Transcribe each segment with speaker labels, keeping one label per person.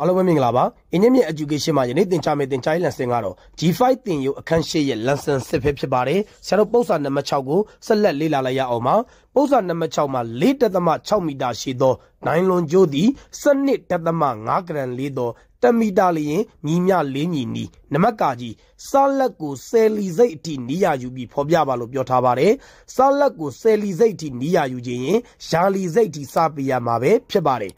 Speaker 1: အားလုံးပဲမင်္ဂလာပါအင်းမြင့် education မှာယနေ့သင်ကြားမယ့်သင်ကြားရေးလမ်းစဉ်ကတော့ G5 သင်ယူအခန်း၈ရဲ့ lesson 7ဖြစ်ဖြစ်ပါတယ်ဆရာတို့ပုဒ်စာနံပါတ်6ကိုဆက်လက်လေ့လာလိုက်ရအောင်ပါပုဒ်စာနံပါတ်6မှာ၄ .6 မီတာရှိသော နိုင်လွန်ကြိုးသည်12.5ဂရမ်လေးသောတမီတာလျင်မြည်မြလေးမြည်နီနမကာကြီးစားလက်ကိုဆယ်လီစိတ်အထိနီးရယူပြီးဖော်ပြပါလို့ပြောထားပါတယ်စားလက်ကိုဆယ်လီစိတ်အထိနီးရယူခြင်းရင်ယာလီစိတ်အထိစပေးရမှာပဲဖြစ်ပါတယ်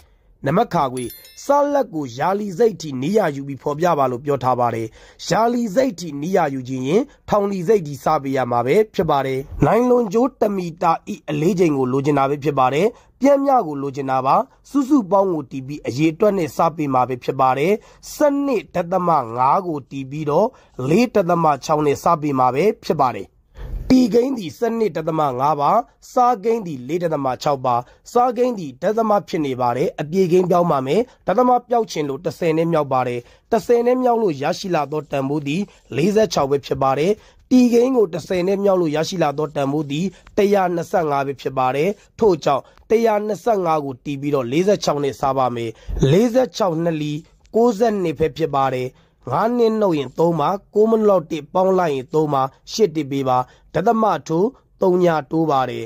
Speaker 1: နမခါကွေစာလက်ကိုယာလီစိတ်ထိနီးရယူပြီးဖော်ပြပါလို့ပြောထားပါတယ်ယာလီစိတ်ထိနီးရယူခြင်းရင် ထောင်လီစိတ်ထိစပေးရမှာပဲဖြစ်ပါတယ်နိုင်လွန်ကျိုးတမီတာဤအလေးချိန်ကိုလိုချင်တာပဲဖြစ်ပါတယ်ပြင်းမြကိုလိုချင်တာပါစုစုပေါင်းကိုတီးပြီးအရေအတွက်နဲ့စပေးမှာပဲဖြစ်ပါတယ်စနစ်တသမ5ကိုတီးပြီးတော့4တသမ6နဲ့စပေးမှာပဲဖြစ်ပါတယ်ပီဂိန်းသည်စနစ်1.5ပါစာဂိန်းသည်4.6ပါစာဂိန်းသည်ဒသမဖြစ်နေပါတယ်အပြေဂိန်းပြောင်းပါမယ်ဒသမပျောက်ခြင်းလို့10နဲ့မြောက်ပါတယ်10နဲ့မြောက်လို့ရရှိလာသောတန်ဖိုးသည်46ပဲဖြစ်ပါတယ်တီဂိန်းကို10နဲ့မြောက်လို့ရရှိလာသောတန်ဖိုးသည်125ပဲဖြစ်ပါတယ်ထို့ကြောင့်125ကိုတီးပြီးတော့46နဲ့စားပါမယ်46နှစ်လီ62ပဲဖြစ်ပါတယ်9နှစ်နှုတ်ရင်3ပါ6မိနစ်လောက်တိပေါင်းလိုက်ရင်3ပါ8တိပေးပါဒသမထိုး3ညတိုးပါတယ်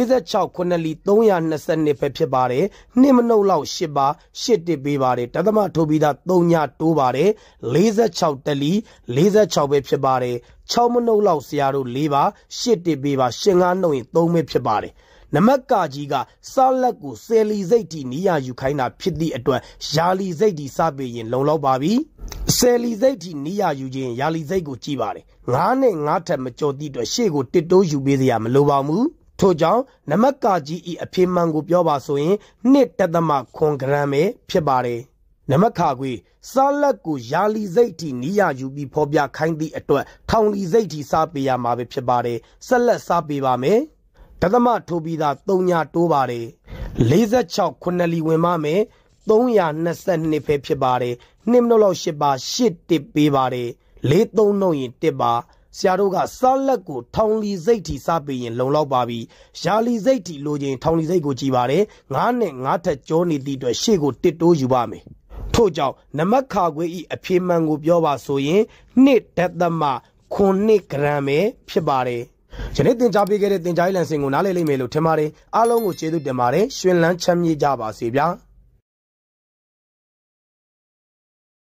Speaker 1: 46ခုနှစ်လီ322ပဲဖြစ်ပါတယ်2မိနစ်လောက်8ပါ8တစ်ပေးပါတယ်တသမထိုးပြီးသား3ညတိုးပါတယ်46တက်လီ46ပဲဖြစ်ပါတယ်6မိနစ်လောက်ဆရာတို့4ပါ8တစ်ပေးပါ8ငါနှုတ်ရင်3ပဲဖြစ်ပါတယ်နမကကြီးကစားလက်ကိုဆယ်လီစိတ်တီနီးရယူခိုင်းတာဖြစ်သည့်အတွက်ယာလီစိတ်တီစပေးရင် လုံလောက်ပါပြီဆယ်လီစိတ်ထိနီးရယူခြင်းယာလီစိတ်ကိုကြည်ပါတယ်ငါးနဲ့ငါးထက်မကျော်သည့်အတွက်ရှေ့ကိုတစ်တိုးယူပေးစရာမလိုပါဘူးထို့ကြောင့်နမကကြီးဤအဖြစ်မှန်ကိုပြောပါဆိုရင်နှစ်တသမခွန်ဂရမ်ပဲဖြစ်ပါတယ်နမခါကွေစားလက်ကိုယာလီစိတ်ထိနီးရယူပြီးဖော်ပြခိုင်းသည့်အတွက်ထောင်လီစိတ်ထိစားပေးရမှာပဲဖြစ်ပါတယ်ဆက်လက်စားပေးပါမယ်တသမထိုးပြီးသား၃ညတိုးပါတယ်46ခုနှစ်လီဝင်ပါမယ်322ပဲဖြစ်ပါတယ်နှစ်နှုတ်လောက်10ပါ8တစ်ပေးပါတယ်လေးသုံးနှုတ်ရင်တစ်ပါဆရာတို့ကစားလက်ကိုထောင်လီစိတ်ထိစားပေးရင် လုံလောက်ပါပြီ။ယာလီစိတ်ထိလိုချင် ထောင်လီစိတ်ကိုကြည်ပါတယ်။ငါးနဲ့ငါးထက်ကျော်နေသည့်အတွက်ရှေ့ကိုတစ်တိုးယူပါမယ်။ထို့ကြောင့်နမခါခွေဤအဖြေမှန်ကိုပြောပါဆိုရင်နှစ်ဒသမ9ဂရမ်ပဲဖြစ်ပါတယ်။ယနေ့တင် जा ပေးခဲ့တဲ့တင် जा ရေးလန်စင်ကိုနားလည်လိမ့်မယ်လို့ထင်ပါတယ်။အားလုံးကိုကျေးဇူးတင်ပါတယ်။ရှင်လန်းချမ်းမြေ့ကြပါစေဗျာ။